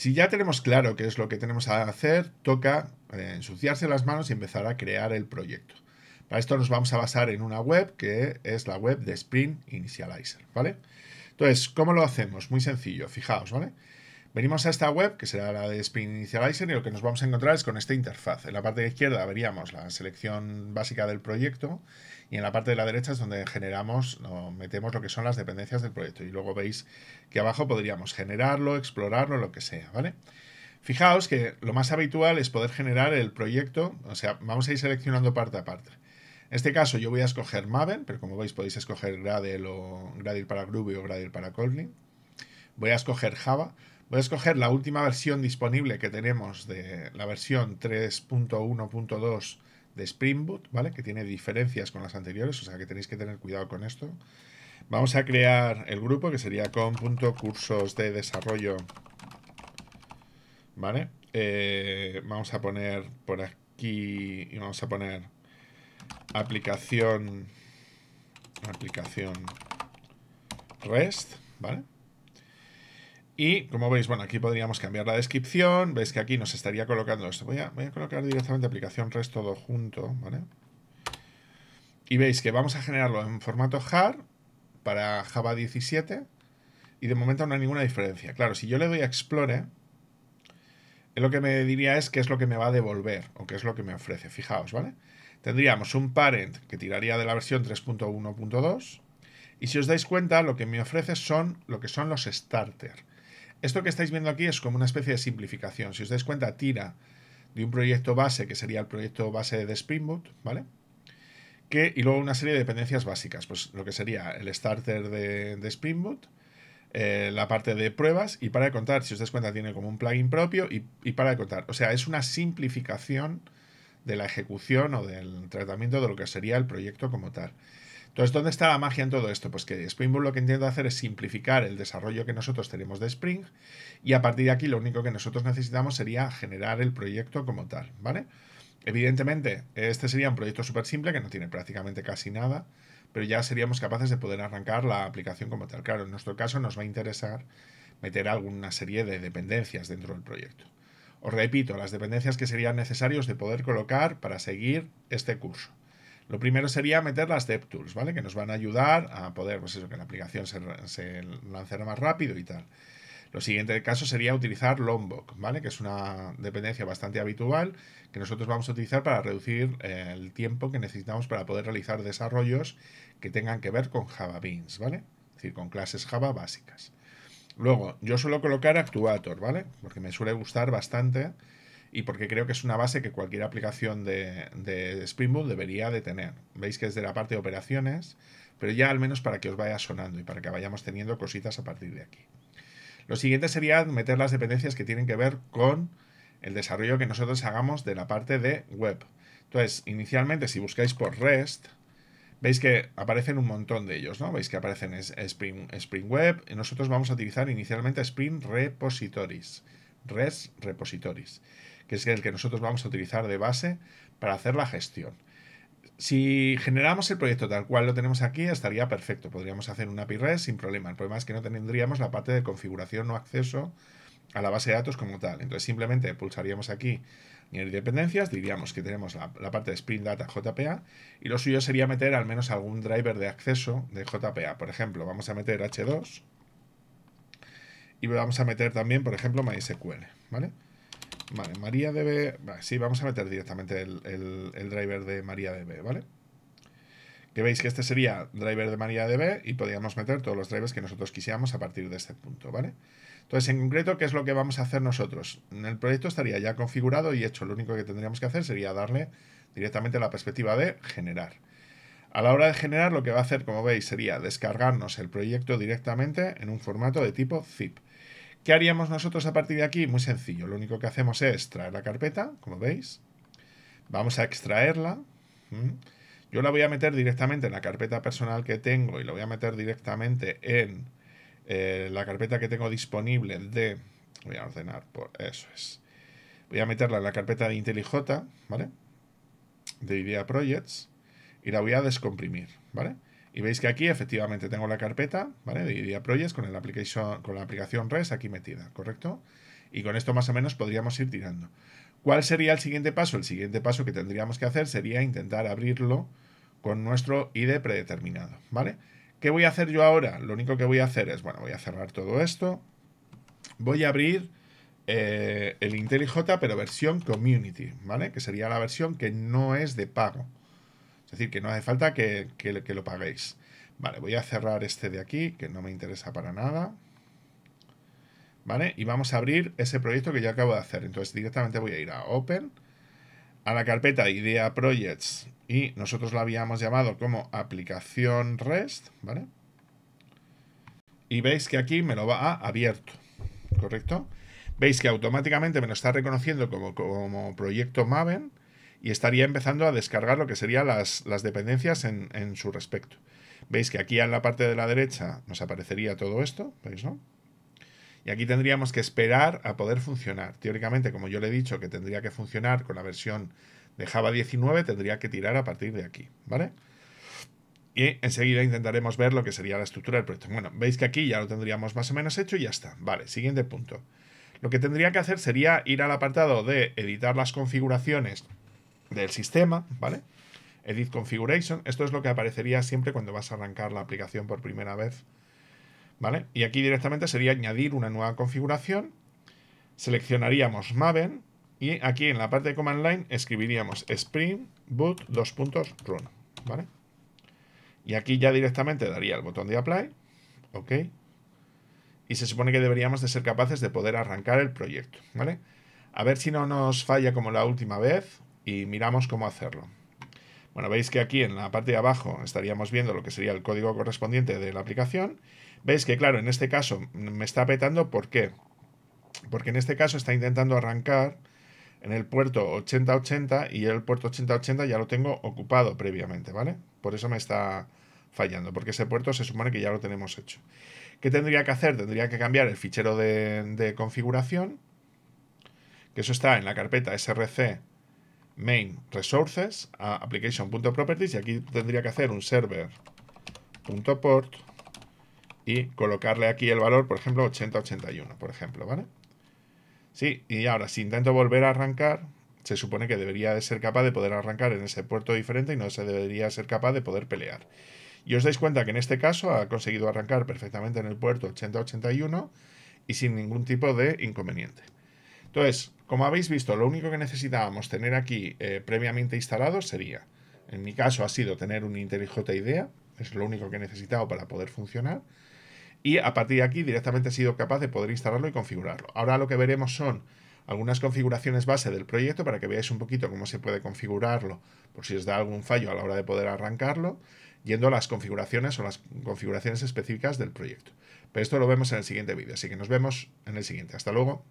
Si ya tenemos claro qué es lo que tenemos a hacer, toca eh, ensuciarse las manos y empezar a crear el proyecto. Para esto nos vamos a basar en una web que es la web de Sprint Initializer, ¿vale? Entonces, ¿cómo lo hacemos? Muy sencillo, fijaos, ¿vale? Venimos a esta web, que será la de Spin Initializer, y lo que nos vamos a encontrar es con esta interfaz. En la parte de izquierda veríamos la selección básica del proyecto y en la parte de la derecha es donde generamos o metemos lo que son las dependencias del proyecto. Y luego veis que abajo podríamos generarlo, explorarlo, lo que sea, ¿vale? Fijaos que lo más habitual es poder generar el proyecto, o sea, vamos a ir seleccionando parte a parte. En este caso yo voy a escoger Maven, pero como veis podéis escoger Gradle o Gradle para Groovy o Gradle para Kotlin. Voy a escoger Java. Voy a escoger la última versión disponible que tenemos de la versión 3.1.2 de Spring Boot, ¿vale? Que tiene diferencias con las anteriores, o sea que tenéis que tener cuidado con esto. Vamos a crear el grupo que sería con.cursos de desarrollo, ¿vale? Eh, vamos a poner por aquí y vamos a poner aplicación aplicación REST, ¿vale? Y como veis, bueno, aquí podríamos cambiar la descripción. Veis que aquí nos estaría colocando esto. Voy a, colocar directamente aplicación REST todo junto, ¿vale? Y veis que vamos a generarlo en formato JAR para Java 17. Y de momento no hay ninguna diferencia. Claro, si yo le doy a Explore, lo que me diría es qué es lo que me va a devolver o qué es lo que me ofrece. Fijaos, ¿vale? Tendríamos un parent que tiraría de la versión 3.1.2. Y si os dais cuenta, lo que me ofrece son lo que son los starter. Esto que estáis viendo aquí es como una especie de simplificación. Si os dais cuenta, tira de un proyecto base, que sería el proyecto base de Spring Boot, ¿vale? Que, y luego una serie de dependencias básicas, pues lo que sería el starter de, Spring Boot, eh, la parte de pruebas y para contar, si os dais cuenta, tiene como un plugin propio y, para contar. O sea, es una simplificación de la ejecución o del tratamiento de lo que sería el proyecto como tal. Entonces, ¿dónde está la magia en todo esto? Pues que Spring Boot lo que intenta hacer es simplificar el desarrollo que nosotros tenemos de Spring y a partir de aquí lo único que nosotros necesitamos sería generar el proyecto como tal, ¿vale? Evidentemente, este sería un proyecto súper simple que no tiene prácticamente casi nada, pero ya seríamos capaces de poder arrancar la aplicación como tal. Claro, en nuestro caso nos va a interesar meter alguna serie de dependencias dentro del proyecto. Os repito, las dependencias que serían necesarios de poder colocar para seguir este curso. Lo primero sería meter las DevTools, ¿vale? Que nos van a ayudar a poder, pues eso, que la aplicación se, lance más rápido y tal. Lo siguiente caso sería utilizar Lombok, ¿vale? Que es una dependencia bastante habitual que nosotros vamos a utilizar para reducir eh, el tiempo que necesitamos para poder realizar desarrollos que tengan que ver con Java Beans, ¿vale? Es decir, con clases Java básicas. Luego, yo suelo colocar Actuator, ¿vale? Porque me suele gustar bastante y porque creo que es una base que cualquier aplicación de, de Spring Boot debería de tener. Veis que es de la parte de operaciones, pero ya al menos para que os vaya sonando y para que vayamos teniendo cositas a partir de aquí. Lo siguiente sería meter las dependencias que tienen que ver con el desarrollo que nosotros hagamos de la parte de web. Entonces, inicialmente, si buscáis por REST, veis que aparecen un montón de ellos, ¿no? Veis que aparecen Spring, Spring Web. nosotros vamos a utilizar inicialmente Spring Repositories. REST Repositories que es el que nosotros vamos a utilizar de base para hacer la gestión. Si generamos el proyecto tal cual lo tenemos aquí, estaría perfecto. Podríamos hacer un API REST sin problema. El problema es que no tendríamos la parte de configuración o acceso a la base de datos como tal. Entonces simplemente pulsaríamos aquí en dependencias, diríamos que tenemos la, parte de Spring Data JPA y lo suyo sería meter al menos algún driver de acceso de JPA. Por ejemplo, vamos a meter H2 y vamos a meter también, por ejemplo, MySQL, ¿vale? Vale, MariaDB. sí, vamos a meter directamente el, el, driver de MariaDB, ¿vale? Que veis que este sería driver de MariaDB y podríamos meter todos los drivers que nosotros quisiéramos a partir de este punto, ¿vale? Entonces, en concreto, ¿qué es lo que vamos a hacer nosotros? En el proyecto estaría ya configurado y hecho. Lo único que tendríamos que hacer sería darle directamente la perspectiva de generar. A la hora de generar, lo que va a hacer, como veis, sería descargarnos el proyecto directamente en un formato de tipo zip. ¿Qué haríamos nosotros a partir de aquí? Muy sencillo, lo único que hacemos es extraer la carpeta, como veis, vamos a extraerla, yo la voy a meter directamente en la carpeta personal que tengo y la voy a meter directamente en eh, la carpeta que tengo disponible de... Voy a ordenar por... Eso es. Voy a meterla en la carpeta de IntelliJ, ¿vale? De Idea Projects. Y la voy a descomprimir, ¿vale? Y veis que aquí efectivamente tengo la carpeta, ¿vale? De Idea Projects con, el application, con la aplicación Res aquí metida, ¿correcto? Y con esto más o menos podríamos ir tirando. ¿Cuál sería el siguiente paso? El siguiente paso que tendríamos que hacer sería intentar abrirlo con nuestro ID predeterminado, ¿vale? ¿Qué voy a hacer yo ahora? Lo único que voy a hacer es, bueno, voy a cerrar todo esto. Voy a abrir eh, el IntelliJ, pero versión Community, ¿vale? Que sería la versión que no es de pago. Es decir, que no hace falta que, lo paguéis. Vale, voy a cerrar este de aquí, que no me interesa para nada. ¿Vale? Y vamos a abrir ese proyecto que ya acabo de hacer. Entonces directamente voy a ir a Open, a la carpeta Idea Projects, y nosotros la habíamos llamado como aplicación REST, ¿vale? Y veis que aquí me lo va a abierto, ¿correcto? Veis que automáticamente me lo está reconociendo como, como proyecto Maven, y estaría empezando a descargar lo que serían las, dependencias en, en, su respecto. Veis que aquí en la parte de la derecha nos aparecería todo esto, ¿veis no? Y aquí tendríamos que esperar a poder funcionar. Teóricamente, como yo le he dicho que tendría que funcionar con la versión de Java 19, tendría que tirar a partir de aquí, ¿vale? Y enseguida intentaremos ver lo que sería la estructura del proyecto. Bueno, veis que aquí ya lo tendríamos más o menos hecho y ya está. Vale, siguiente punto. Lo que tendría que hacer sería ir al apartado de editar las configuraciones del sistema, ¿vale? Edit Configuration, esto es lo que aparecería siempre cuando vas a arrancar la aplicación por primera vez, ¿vale? Y aquí directamente sería añadir una nueva configuración, seleccionaríamos Maven y aquí en la parte de Command Line escribiríamos Spring Boot dos puntos Run, ¿vale? Y aquí ya directamente daría el botón de Apply, ¿ok? Y se supone que deberíamos de ser capaces de poder arrancar el proyecto, ¿vale? A ver si no nos falla como la última vez, y miramos cómo hacerlo. Bueno, veis que aquí en la parte de abajo estaríamos viendo lo que sería el código correspondiente de la aplicación. Veis que, claro, en este caso me está petando, ¿por qué? Porque en este caso está intentando arrancar en el puerto 8080 y el puerto 8080 ya lo tengo ocupado previamente, ¿vale? Por eso me está fallando, porque ese puerto se supone que ya lo tenemos hecho. ¿Qué tendría que hacer? Tendría que cambiar el fichero de, de configuración, que eso está en la carpeta src main resources a application.properties y aquí tendría que hacer un server.port y colocarle aquí el valor, por ejemplo, 8081, por ejemplo, ¿vale? Sí, y ahora si intento volver a arrancar, se supone que debería de ser capaz de poder arrancar en ese puerto diferente y no se debería ser capaz de poder pelear. Y os dais cuenta que en este caso ha conseguido arrancar perfectamente en el puerto 8081 y sin ningún tipo de inconveniente. Entonces, como habéis visto, lo único que necesitábamos tener aquí eh, previamente instalado sería, en mi caso ha sido tener un IntelliJ IDEA, es lo único que he necesitado para poder funcionar, y a partir de aquí directamente he sido capaz de poder instalarlo y configurarlo. Ahora lo que veremos son algunas configuraciones base del proyecto para que veáis un poquito cómo se puede configurarlo, por si os da algún fallo a la hora de poder arrancarlo, yendo a las configuraciones o las configuraciones específicas del proyecto. Pero esto lo vemos en el siguiente vídeo, así que nos vemos en el siguiente. Hasta luego.